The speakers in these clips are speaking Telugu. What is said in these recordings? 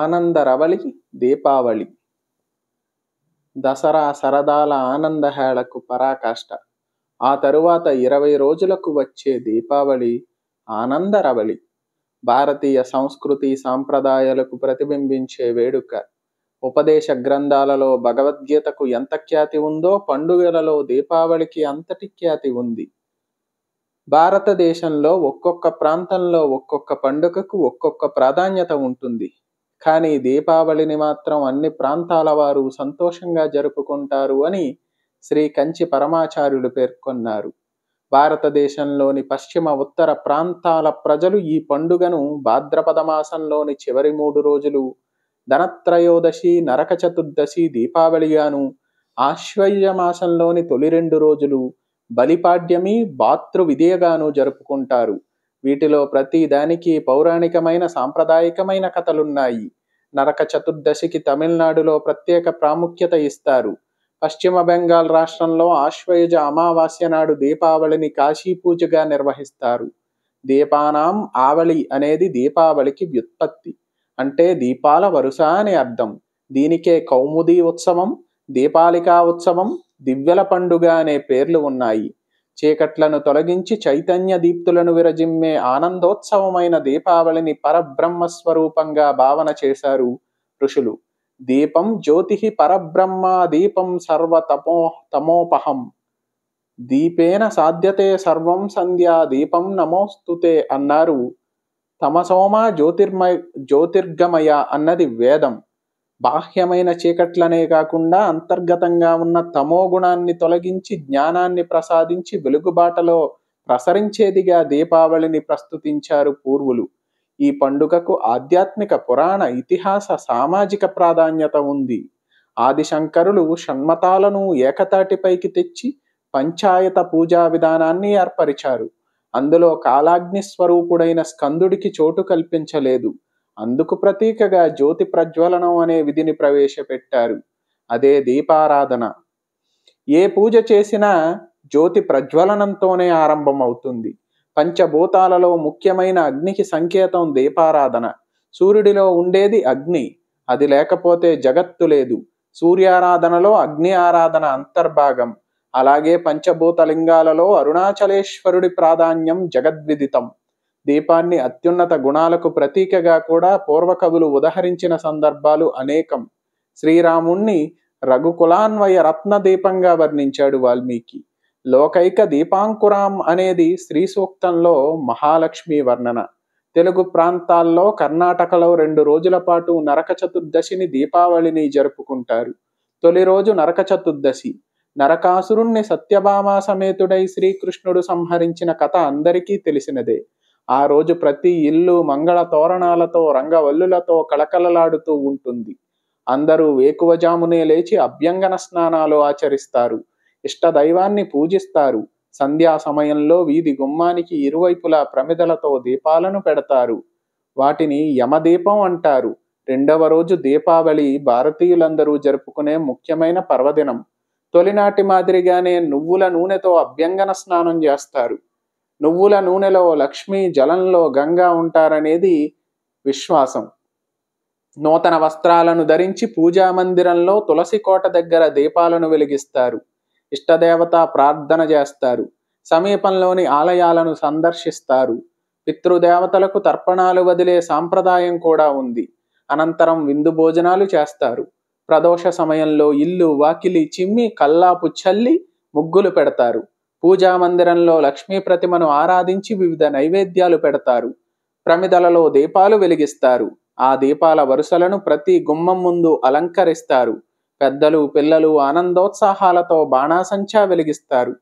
ఆనందరవళి దీపావళి దసరా సరదాల ఆనంద హేళకు పరాకాష్ట ఆ తరువాత ఇరవై రోజులకు వచ్చే దీపావళి ఆనందరవళి భారతీయ సంస్కృతి సాంప్రదాయాలకు ప్రతిబింబించే వేడుక ఉపదేశ గ్రంథాలలో భగవద్గీతకు ఎంత ఖ్యాతి ఉందో పండుగలలో దీపావళికి అంతటి ఖ్యాతి ఉంది భారతదేశంలో ఒక్కొక్క ప్రాంతంలో ఒక్కొక్క పండుగకు ఒక్కొక్క ప్రాధాన్యత ఉంటుంది కానీ దీపావళిని మాత్రం అన్ని ప్రాంతాల వారు సంతోషంగా జరుపుకుంటారు అని శ్రీ కంచి పరమాచార్యులు పేర్కొన్నారు భారతదేశంలోని పశ్చిమ ఉత్తర ప్రాంతాల ప్రజలు ఈ పండుగను భాద్రపద మాసంలోని చివరి మూడు రోజులు ధనత్రయోదశి నరక చతుర్దశి దీపావళిగాను ఆశ్వయుజ మాసంలోని తొలి రెండు రోజులు బలిపాడ్యమి భాతృ విధియగాను జరుపుకుంటారు వీటిలో ప్రతి దానికి పౌరాణికమైన సాంప్రదాయకమైన కథలున్నాయి నరక చతుర్దశికి తమిళనాడులో ప్రత్యేక ప్రాముఖ్యత ఇస్తారు పశ్చిమ బెంగాల్ రాష్ట్రంలో ఆశ్వయుజ అమావాస్య నాడు దీపావళిని కాశీ పూజగా నిర్వహిస్తారు దీపానాం ఆవళి అనేది దీపావళికి వ్యుత్పత్తి అంటే దీపాల వరుస అని అర్థం దీనికే కౌముదీ ఉత్సవం దీపాలికా ఉత్సవం దివ్యల పండుగ అనే పేర్లు ఉన్నాయి చీకట్లను తొలగించి చైతన్య దీప్తులను విరజిమ్మే ఆనందోత్సవమైన దీపావళిని పరబ్రహ్మస్వరూపంగా భావన చేశారు ఋషులు దీపం జ్యోతి పరబ్రహ్మ దీపం సర్వ తమో తమోపహం దీపేన సాధ్యతే సర్వం సంధ్యా దీపం నమోస్తుతే అన్నారు తమసోమా జ్యోతిర్మయ జ్యోతిర్గమయ అన్నది వేదం బాహ్యమైన చీకట్లనే కాకుండా అంతర్గతంగా ఉన్న తమో గుణాన్ని తొలగించి జ్ఞానాన్ని ప్రసాదించి వెలుగుబాటలో ప్రసరించేదిగా దీపావళిని ప్రస్తుతించారు పూర్వులు ఈ పండుగకు ఆధ్యాత్మిక పురాణ ఇతిహాస సామాజిక ప్రాధాన్యత ఉంది ఆదిశంకరులు షణ్మతాలను ఏకతాటిపైకి తెచ్చి పంచాయత పూజా విధానాన్ని ఏర్పరిచారు అందులో కాలాగ్ని స్వరూపుడైన స్కందుడికి చోటు కల్పించలేదు అందుకు ప్రతీకగా జ్యోతి ప్రజ్వలనం అనే విధిని ప్రవేశపెట్టారు అదే దీపారాధన ఏ పూజ చేసినా జ్యోతి ప్రజ్వలనంతోనే ఆరంభమవుతుంది పంచభూతాలలో ముఖ్యమైన అగ్నికి సంకేతం దీపారాధన సూర్యుడిలో ఉండేది అగ్ని అది లేకపోతే జగత్తు లేదు సూర్యారాధనలో అగ్ని ఆరాధన అంతర్భాగం అలాగే పంచభూతలింగాలలో అరుణాచలేశ్వరుడి ప్రాధాన్యం జగద్విదితం దీపాన్ని అత్యున్నత గుణాలకు ప్రతీకగా కూడా పూర్వకవులు ఉదహరించిన సందర్భాలు అనేకం శ్రీరాముణ్ణి రఘుకులాన్వయ రత్న దీపంగా వర్ణించాడు వాల్మీకి లోకైక దీపాంకురాం అనేది శ్రీ సూక్తంలో మహాలక్ష్మి వర్ణన తెలుగు ప్రాంతాల్లో కర్ణాటకలో రెండు రోజుల పాటు నరక చతుర్దశిని దీపావళిని జరుపుకుంటారు తొలి రోజు నరక చతుర్దశి నరకాసురుణ్ణి సత్యభామా సమేతుడై శ్రీకృష్ణుడు సంహరించిన కథ అందరికీ తెలిసినదే ఆ రోజు ప్రతి ఇల్లు మంగళ తోరణాలతో రంగవల్లులతో కళకళలాడుతూ ఉంటుంది అందరూ వేకువజామునే లేచి అభ్యంగన స్నానాలు ఆచరిస్తారు ఇష్టదైవాన్ని పూజిస్తారు సంధ్యా సమయంలో వీధి గుమ్మానికి ఇరువైపులా ప్రమిదలతో దీపాలను పెడతారు వాటిని యమదీపం అంటారు రెండవ రోజు దీపావళి భారతీయులందరూ జరుపుకునే ముఖ్యమైన పర్వదినం తొలినాటి మాదిరిగానే నువ్వుల నూనెతో అభ్యంగన స్నానం చేస్తారు నువ్వుల నూనెలో లక్ష్మి జలంలో గంగా ఉంటారనేది విశ్వాసం నూతన వస్త్రాలను ధరించి పూజా మందిరంలో తులసి కోట దగ్గర దీపాలను వెలిగిస్తారు ఇష్టదేవత ప్రార్థన చేస్తారు సమీపంలోని ఆలయాలను సందర్శిస్తారు పితృదేవతలకు తర్పణాలు వదిలే సాంప్రదాయం కూడా ఉంది అనంతరం విందు భోజనాలు చేస్తారు ప్రదోష సమయంలో ఇల్లు వాకిలి చిమ్మి కల్లాపు చల్లి ముగ్గులు పెడతారు పూజా మందిరంలో లక్ష్మీ ప్రతిమను ఆరాధించి వివిధ నైవేద్యాలు పెడతారు ప్రమిదలలో దీపాలు వెలిగిస్తారు ఆ దీపాల వరుసలను ప్రతి గుమ్మం ముందు అలంకరిస్తారు పెద్దలు పిల్లలు ఆనందోత్సాహాలతో బాణాసంచా వెలిగిస్తారు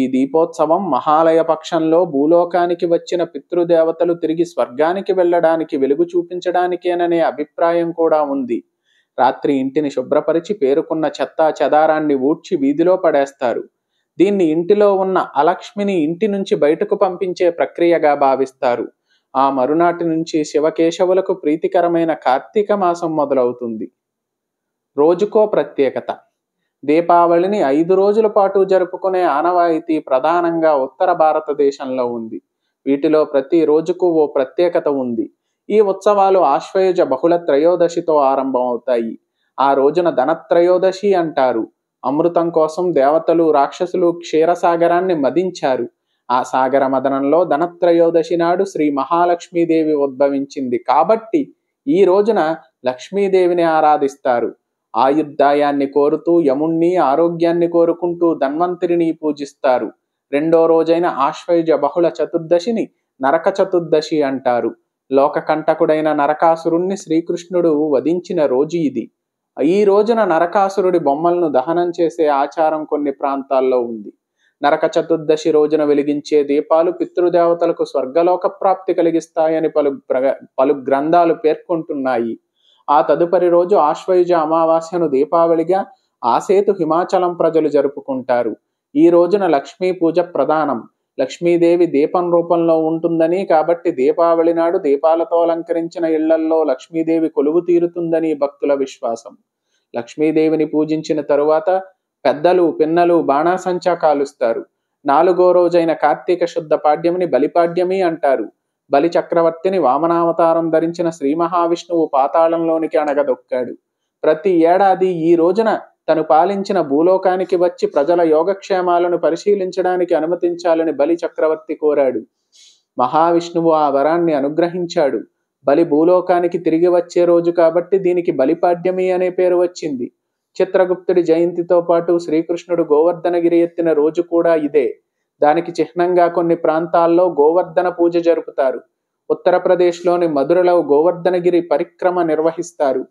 ఈ దీపోత్సవం మహాలయ పక్షంలో భూలోకానికి వచ్చిన పితృదేవతలు తిరిగి స్వర్గానికి వెళ్ళడానికి వెలుగు చూపించడానికేననే అభిప్రాయం కూడా ఉంది రాత్రి ఇంటిని శుభ్రపరిచి పేరుకున్న చెత్తా చెదారాన్ని ఊడ్చి వీధిలో పడేస్తారు దీన్ని ఇంటిలో ఉన్న అలక్ష్మిని ఇంటి నుంచి బయటకు పంపించే ప్రక్రియగా భావిస్తారు ఆ మరునాటి నుంచి శివకేశవులకు ప్రీతికరమైన కార్తీక మాసం మొదలవుతుంది రోజుకో ప్రత్యేకత దీపావళిని ఐదు రోజుల పాటు జరుపుకునే ఆనవాయితీ ప్రధానంగా ఉత్తర భారతదేశంలో ఉంది వీటిలో ప్రతి రోజుకు ఓ ప్రత్యేకత ఉంది ఈ ఉత్సవాలు ఆశ్వయుజ బహుళ త్రయోదశితో ఆరంభమవుతాయి ఆ రోజున ధనత్రయోదశి అంటారు అమృతం కోసం దేవతలు రాక్షసులు క్షీరసాగరాన్ని మదించారు ఆ సాగర మదనంలో ధనత్రయోదశి నాడు శ్రీ మహాలక్ష్మీదేవి ఉద్భవించింది కాబట్టి ఈ రోజున లక్ష్మీదేవిని ఆరాధిస్తారు ఆయుర్దాయాన్ని కోరుతూ యముణ్ణి ఆరోగ్యాన్ని కోరుకుంటూ ధన్వంతరిని పూజిస్తారు రెండో రోజైన ఆశ్వయుజ బహుళ చతుర్దశిని నరక చతుర్దశి అంటారు లోకకంటకుడైన నరకాసురుణ్ణి శ్రీకృష్ణుడు వధించిన రోజు ఇది ఈ రోజున నరకాసురుడి బొమ్మలను దహనం చేసే ఆచారం కొన్ని ప్రాంతాల్లో ఉంది నరక చతుర్దశి రోజున వెలిగించే దీపాలు పితృదేవతలకు స్వర్గలోక ప్రాప్తి కలిగిస్తాయని పలు పలు గ్రంథాలు పేర్కొంటున్నాయి ఆ తదుపరి రోజు ఆశ్వయుజ అమావాస్యను దీపావళిగా ఆసేతు హిమాచలం ప్రజలు జరుపుకుంటారు ఈ రోజున లక్ష్మీ పూజ ప్రధానం లక్ష్మీదేవి దీపం రూపంలో ఉంటుందని కాబట్టి దీపావళి నాడు దీపాలతో అలంకరించిన ఇళ్లల్లో లక్ష్మీదేవి కొలువు తీరుతుందని భక్తుల విశ్వాసం లక్ష్మీదేవిని పూజించిన తరువాత పెద్దలు పిన్నలు బాణాసంచా కాలుస్తారు నాలుగో రోజైన కార్తీక శుద్ధ పాడ్యమిని బలిపాడ్యమి అంటారు బలి చక్రవర్తిని వామనావతారం ధరించిన శ్రీ మహావిష్ణువు పాతాళంలోనికి అణగదొక్కాడు ప్రతి ఏడాది ఈ రోజున తను పాలించిన భూలోకానికి వచ్చి ప్రజల యోగక్షేమాలను పరిశీలించడానికి అనుమతించాలని బలి చక్రవర్తి కోరాడు మహావిష్ణువు ఆ వరాన్ని అనుగ్రహించాడు బలి భూలోకానికి తిరిగి వచ్చే రోజు కాబట్టి దీనికి బలిపాడ్యమి అనే పేరు వచ్చింది చిత్రగుప్తుడి జయంతితో పాటు శ్రీకృష్ణుడు గోవర్ధనగిరి ఎత్తిన రోజు కూడా ఇదే దానికి చిహ్నంగా కొన్ని ప్రాంతాల్లో గోవర్ధన పూజ జరుపుతారు ఉత్తరప్రదేశ్లోని మధురలో గోవర్ధనగిరి పరిక్రమ నిర్వహిస్తారు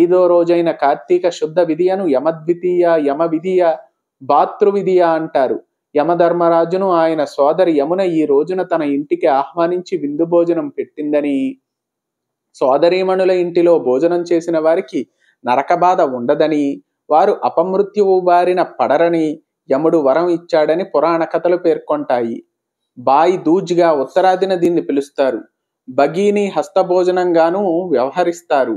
ఐదో రోజైన కార్తీక శుద్ధ విధియను యమద్వితీయ యమ విధియ భాతృవిధియ అంటారు యమధర్మరాజును ఆయన సోదరి యమున ఈ రోజున తన ఇంటికి ఆహ్వానించి విందు భోజనం పెట్టిందని సోదరీమణుల ఇంటిలో భోజనం చేసిన వారికి నరకబాధ ఉండదని వారు అపమృత్యువు బారిన పడరని యముడు వరం ఇచ్చాడని పురాణ కథలు పేర్కొంటాయి బాయ్ దూజ్గా ఉత్తరాదిన దీన్ని పిలుస్తారు బగీని హస్తభోజనంగాను వ్యవహరిస్తారు